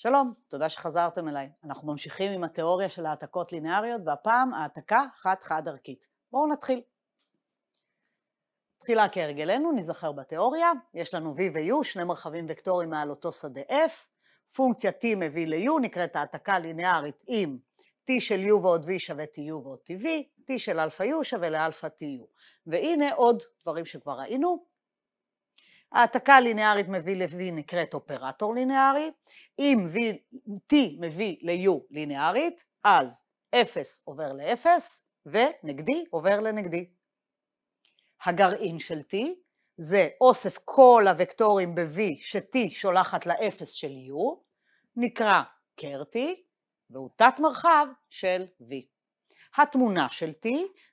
שלום, תודה שחזרתם אליי. אנחנו ממשיכים עם התיאוריה של העתקות לינאריות, והפעם העתקה חד-חד-ערכית. בואו נתחיל. תחילה כהרגלנו, נזכר בתיאוריה. יש לנו V ו-U, שני מרחבים וקטוריים מעל אותו שדה F. פונקציה T מביא ל-U נקראת העתקה לינארית עם T של U ועוד V שווה TU ועוד TV, T של alpha U שווה ל-alpha TU. והנה עוד דברים שכבר ראינו. העתקה לינארית מביא ל-V נקראת אופרטור לינארי. אם v, T מביא ל-U לינארית, אז 0 עובר ל-0 ונגדי עובר לנגדי. הגרעין של T זה אוסף כל הוקטורים ב-V ש-T שולחת ל-0 של U, נקרא קרטי, והוא תת מרחב של V. התמונה של T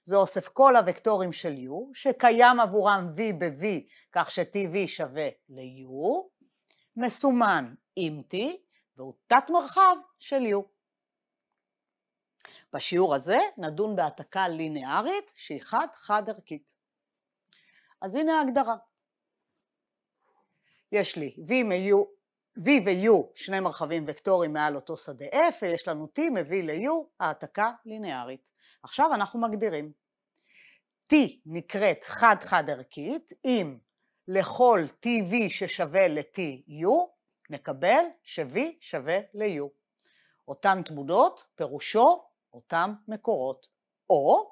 זה אוסף כל הוקטורים של U, שקיים עבורם V ב-V, כך ש-TV שווה ל-U, מסומן עם T, והוא תת מרחב של U. בשיעור הזה נדון בהעתקה לינארית שהיא חד-חד-ערכית. אז הנה ההגדרה. יש לי V מ-U V ו-U, שני מרחבים וקטוריים מעל אותו שדה F, ויש לנו T מביא ל-U, העתקה לינארית. עכשיו אנחנו מגדירים. T נקראת חד-חד ערכית, אם לכל TV ששווה ל-TU, נקבל ש-V שווה ל-U. אותן תמודות, פירושו אותם מקורות. או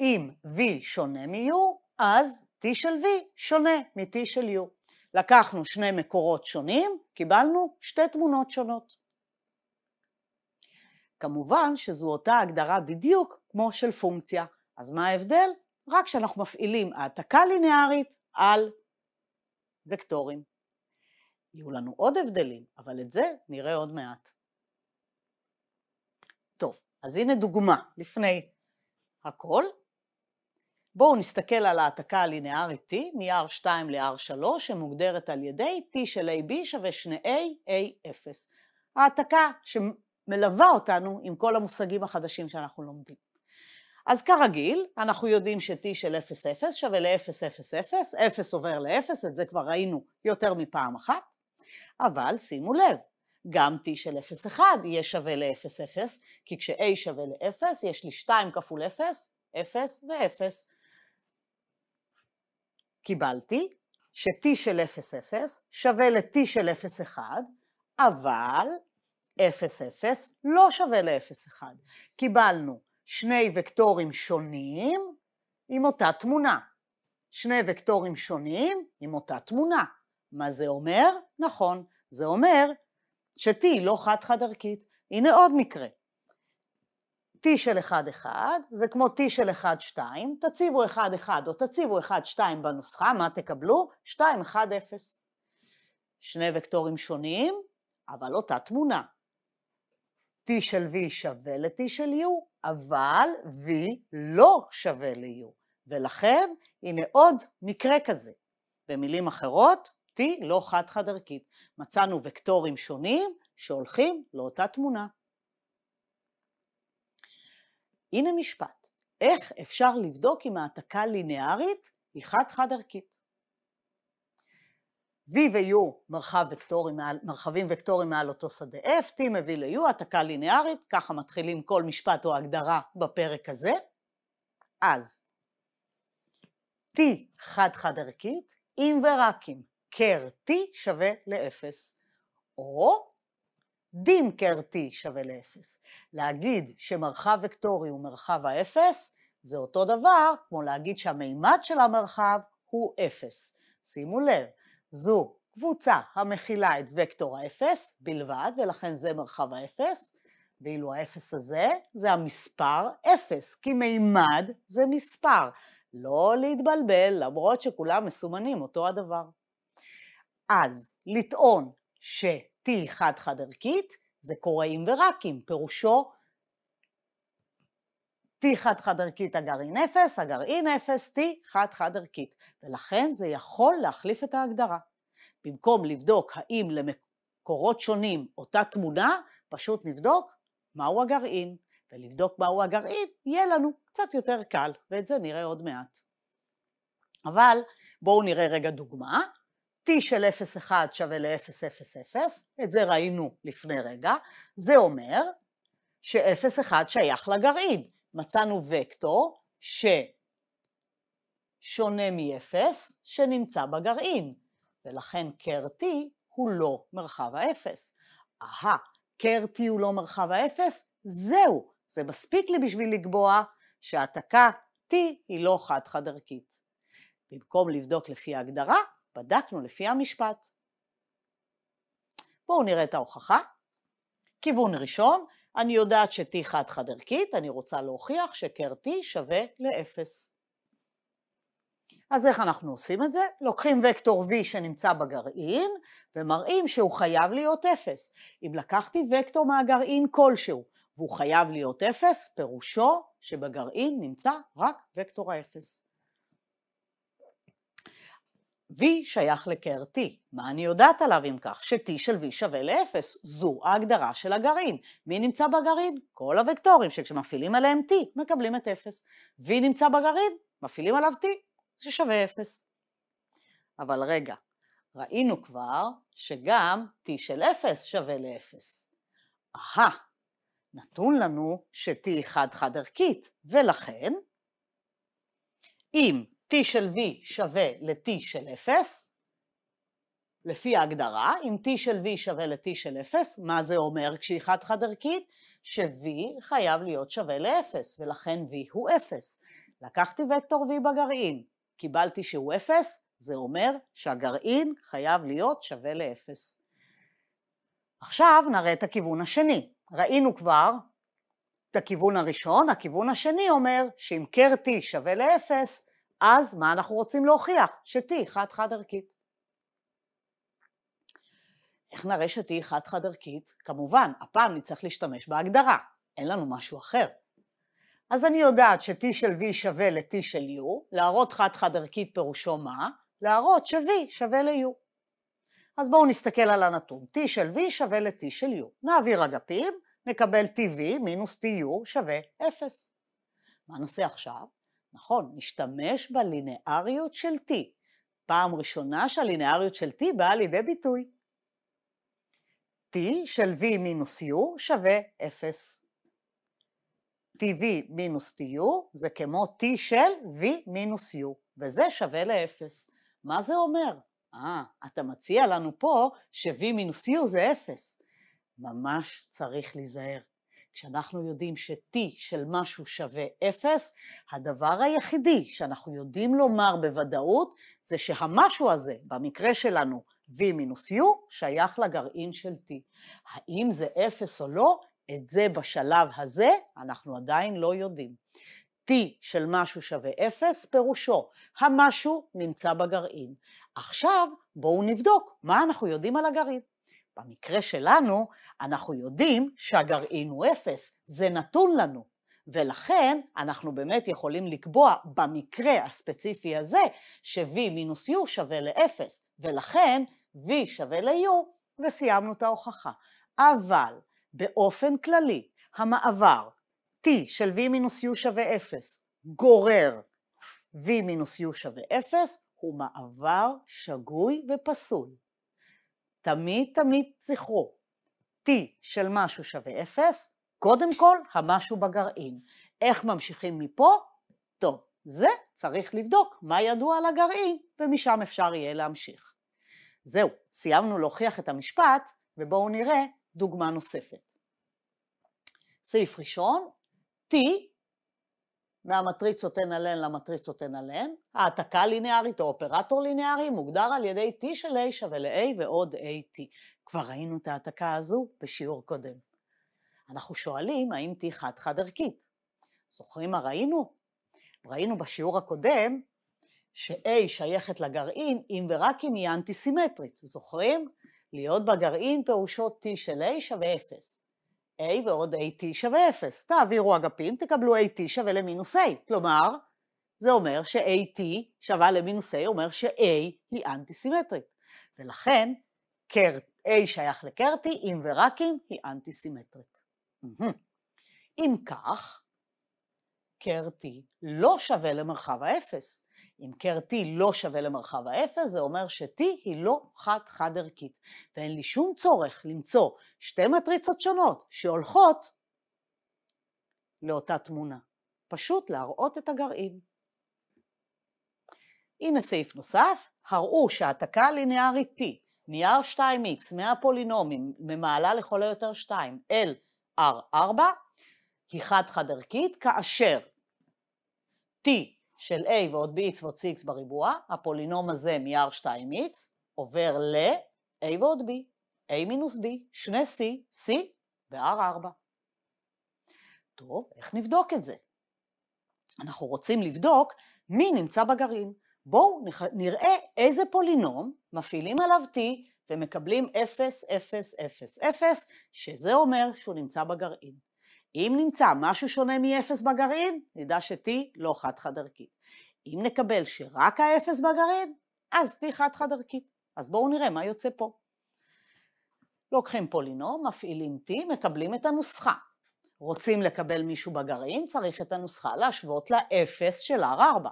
אם V שונה מ-U, אז T של V שונה מ-T של U. לקחנו שני מקורות שונים, קיבלנו שתי תמונות שונות. כמובן שזו אותה הגדרה בדיוק כמו של פונקציה. אז מה ההבדל? רק שאנחנו מפעילים העתקה ליניארית על וקטורים. יהיו לנו עוד הבדלים, אבל את זה נראה עוד מעט. טוב, אז הנה דוגמה לפני הכל. בואו נסתכל על ההעתקה הלינארית T מ-R2 ל-R3 שמוגדרת על ידי T של AB שווה שני a A0. ההעתקה שמלווה אותנו עם כל המושגים החדשים שאנחנו לומדים. אז כרגיל, אנחנו יודעים ש-T של 0, 0 שווה ל-0, 0 0, 0, 0 עובר ל-0, את זה כבר ראינו יותר מפעם אחת, אבל שימו לב, גם T של 0, 1 יהיה שווה ל-0, 0, כי כש-A שווה ל-0, יש לי 2 כפול 0, 0 ו-0. קיבלתי ש-t של 0, 0 שווה ל-t של 0, 1, אבל 0, 0 לא שווה ל-0, 1. קיבלנו שני וקטורים שונים עם אותה תמונה. שני וקטורים שונים עם אותה תמונה. מה זה אומר? נכון, זה אומר ש-t לא חד-חד ערכית. הנה עוד מקרה. T של 1, 1, זה כמו T של 1, 2, תציבו 1, 1 או תציבו 1, 2 בנוסחה, מה תקבלו? 2, 1, 0. שני וקטורים שונים, אבל אותה תמונה. T של V שווה ל-T של U, אבל V לא שווה ל-U, ולכן הנה עוד מקרה כזה. במילים אחרות, T לא חד-חד ערכית. מצאנו וקטורים שונים שהולכים לאותה תמונה. הנה משפט, איך אפשר לבדוק אם העתקה לינארית היא חד-חד ערכית? V ו-U מרחב וקטורים, מרחבים וקטורים מעל אותו שדה F, T מביא ל-U, העתקה לינארית, ככה מתחילים כל משפט או הגדרה בפרק הזה. אז, T חד-חד ערכית, אם ורק אם קר T שווה ל-0, או דימקר T שווה לאפס. להגיד שמרחב וקטורי הוא מרחב האפס, זה אותו דבר כמו להגיד שהמימד של המרחב הוא אפס. שימו לב, זו קבוצה המכילה את וקטור האפס בלבד, ולכן זה מרחב האפס, ואילו האפס הזה זה המספר אפס, כי מימד זה מספר. לא להתבלבל, למרות שכולם מסומנים אותו הדבר. אז לטעון ש... T חד-חד ערכית, זה קוראים ורקים, פירושו T חד-חד ערכית הגרעין 0, הגרעין 0, T חד-חד ערכית, ולכן זה יכול להחליף את ההגדרה. במקום לבדוק האם למקורות שונים אותה תמונה, פשוט נבדוק מהו הגרעין, ולבדוק מהו הגרעין יהיה לנו קצת יותר קל, ואת זה נראה עוד מעט. אבל בואו נראה רגע דוגמה t של 0,1 שווה ל-0,0,0, את זה ראינו לפני רגע, זה אומר ש-0,1 שייך לגרעין. מצאנו וקטור ששונה מ-0 שנמצא בגרעין, ולכן קר t הוא לא מרחב האפס. אהה, קר t הוא לא מרחב האפס? זהו, זה מספיק לי בשביל לקבוע שהעתקה t היא לא חד-חד ערכית. במקום לבדוק לפי ההגדרה, בדקנו לפי המשפט. בואו נראה את ההוכחה. כיוון ראשון, אני יודעת ש-T חד-חד ערכית, אני רוצה להוכיח ש-T שווה ל-0. אז איך אנחנו עושים את זה? לוקחים וקטור V שנמצא בגרעין ומראים שהוא חייב להיות 0. אם לקחתי וקטור מהגרעין כלשהו והוא חייב להיות 0, פירושו שבגרעין נמצא רק וקטור ה-0. V שייך ל-KRT, מה אני יודעת עליו אם כך? ש-T של V שווה ל-0. זו ההגדרה של הגרעין. מי נמצא בגרעין? כל הוקטורים שכשמפעילים עליהם T מקבלים את 0. V נמצא בגרעין, מפעילים עליו T, ששווה 0. אבל רגע, ראינו כבר שגם T של 0 שווה ל-0. אהה, נתון לנו ש-T היא חד-חד ערכית, ולכן אם t של v שווה ל-t של 0, לפי ההגדרה, אם t של v שווה ל-t של 0, מה זה אומר כשהיא חד-חד ערכית? ש-v חייב להיות שווה ל-0, ולכן v הוא 0. לקחתי וקטור v בגרעין, קיבלתי שהוא 0, זה אומר שהגרעין חייב להיות שווה ל-0. עכשיו נראה את הכיוון השני. ראינו כבר את הכיוון הראשון, הכיוון השני אומר שאם קר t שווה ל-0, אז מה אנחנו רוצים להוכיח? ש-T היא חד-חד ערכית. איך נראה ש-T היא חד-חד ערכית? כמובן, הפעם נצטרך להשתמש בהגדרה, אין לנו משהו אחר. אז אני יודעת ש-T של V שווה ל-T של U, להראות חד-חד ערכית פירושו מה? להראות ש-V שווה ל-U. אז בואו נסתכל על הנתון, T של V שווה ל-T של U. נעביר אגפים, נקבל TV מינוס TU שווה 0. מה נעשה עכשיו? נכון, נשתמש בלינאריות של T. פעם ראשונה שהלינאריות של T באה לידי ביטוי. T של V מינוס U שווה 0. TV מינוס TU זה כמו T של V מינוס U, וזה שווה ל-0. מה זה אומר? אה, אתה מציע לנו פה ש-V מינוס U זה 0. ממש צריך להיזהר. כשאנחנו יודעים ש-t של משהו שווה 0, הדבר היחידי שאנחנו יודעים לומר בוודאות זה שהמשהו הזה, במקרה שלנו v מינוס u, שייך לגרעין של t. האם זה 0 או לא? את זה בשלב הזה אנחנו עדיין לא יודעים. t של משהו שווה 0, פירושו המשהו נמצא בגרעין. עכשיו בואו נבדוק מה אנחנו יודעים על הגרעין. במקרה שלנו, אנחנו יודעים שהגרעין הוא אפס, זה נתון לנו. ולכן אנחנו באמת יכולים לקבוע במקרה הספציפי הזה ש-v מינוס u שווה ל-0, ולכן v שווה ל-u, וסיימנו את ההוכחה. אבל באופן כללי, המעבר t של v מינוס u שווה 0 גורר v מינוס u שווה 0 הוא מעבר שגוי ופסול. תמיד תמיד זכרו, T של משהו שווה 0, קודם כל המשהו בגרעין. איך ממשיכים מפה? טוב, זה צריך לבדוק מה ידוע על הגרעין, ומשם אפשר יהיה להמשיך. זהו, סיימנו להוכיח את המשפט, ובואו נראה דוגמה נוספת. סעיף ראשון, T מהמטריצות n על n למטריצות n על n, העתקה לינארית או אופרטור לינארי מוגדר על ידי t של a שווה ל-a ועוד at. כבר ראינו את ההעתקה הזו בשיעור קודם. אנחנו שואלים האם t חד-חד ערכית. זוכרים מה ראינו? ראינו בשיעור הקודם ש-A שייכת לגרעין אם ורק אם היא אנטי-סימטרית, זוכרים? להיות בגרעין פירושו T של A שווה 0. A ועוד AT שווה 0. תעבירו אגפים, תקבלו AT שווה למינוס A. כלומר, זה אומר ש-AT שווה למינוס A, אומר ש-A היא אנטי-סימטרית. ולכן, A שייך לקרטי, אם ורק אם, היא אנטי-סימטרית. אם כך, קרטי לא שווה למרחב האפס. אם קר T לא שווה למרחב האפס, זה אומר ש-T היא לא חד-חד ערכית, ואין לי שום צורך למצוא שתי מטריצות שונות שהולכות לאותה תמונה. פשוט להראות את הגרעין. הנה סעיף נוסף, הראו שהעתקה ליניארית T, מ r 2x, מהפולינומים ממעלה לכל היותר 2, אל R4, היא חד-חד ערכית, כאשר T של a ועוד bx ועוד cx בריבוע, הפולינום הזה מ-r2x עובר ל-a ועוד b, a מינוס b, שני c, c ו-r4. טוב, איך נבדוק את זה? אנחנו רוצים לבדוק מי נמצא בגרעין. בואו נראה איזה פולינום מפעילים עליו t ומקבלים 0, 0, 0, 0, שזה אומר שהוא נמצא בגרעין. אם נמצא משהו שונה מ-0 בגרעין, נדע ש-T לא חד-חד ערכית. אם נקבל שרק ה-0 בגרעין, אז T חד-חד ערכית. אז בואו נראה מה יוצא פה. לוקחים פולינום, מפעילים T, מקבלים את הנוסחה. רוצים לקבל מישהו בגרעין, צריך את הנוסחה להשוות ל-0 של R4.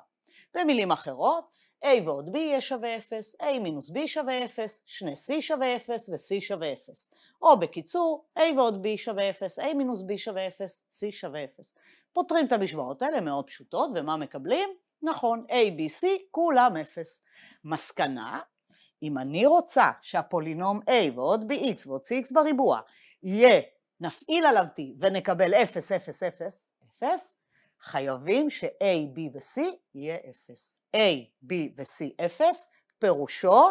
במילים אחרות, a ועוד b יהיה שווה 0, a מינוס b שווה 0, שני c שווה 0 ו-c שווה 0. או בקיצור, a ועוד b שווה 0, a מינוס b שווה 0, c שווה 0. פותרים את המשוואות האלה מאוד פשוטות, ומה מקבלים? נכון, a, b, c, כולם 0. מסקנה, אם אני רוצה שהפולינום a ועוד bx ועוד cx בריבוע יהיה, נפעיל עליו t ונקבל 0, 0, 0, 0, חייבים ש-A, B ו-C יהיה 0. A, B ו-C 0, פירושו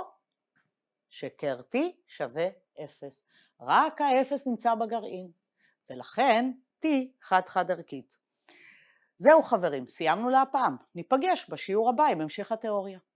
שקרטי שווה 0. רק ה-0 נמצא בגרעין, ולכן T חד-חד ערכית. זהו חברים, סיימנו להפעם. ניפגש בשיעור הבא עם המשך התיאוריה.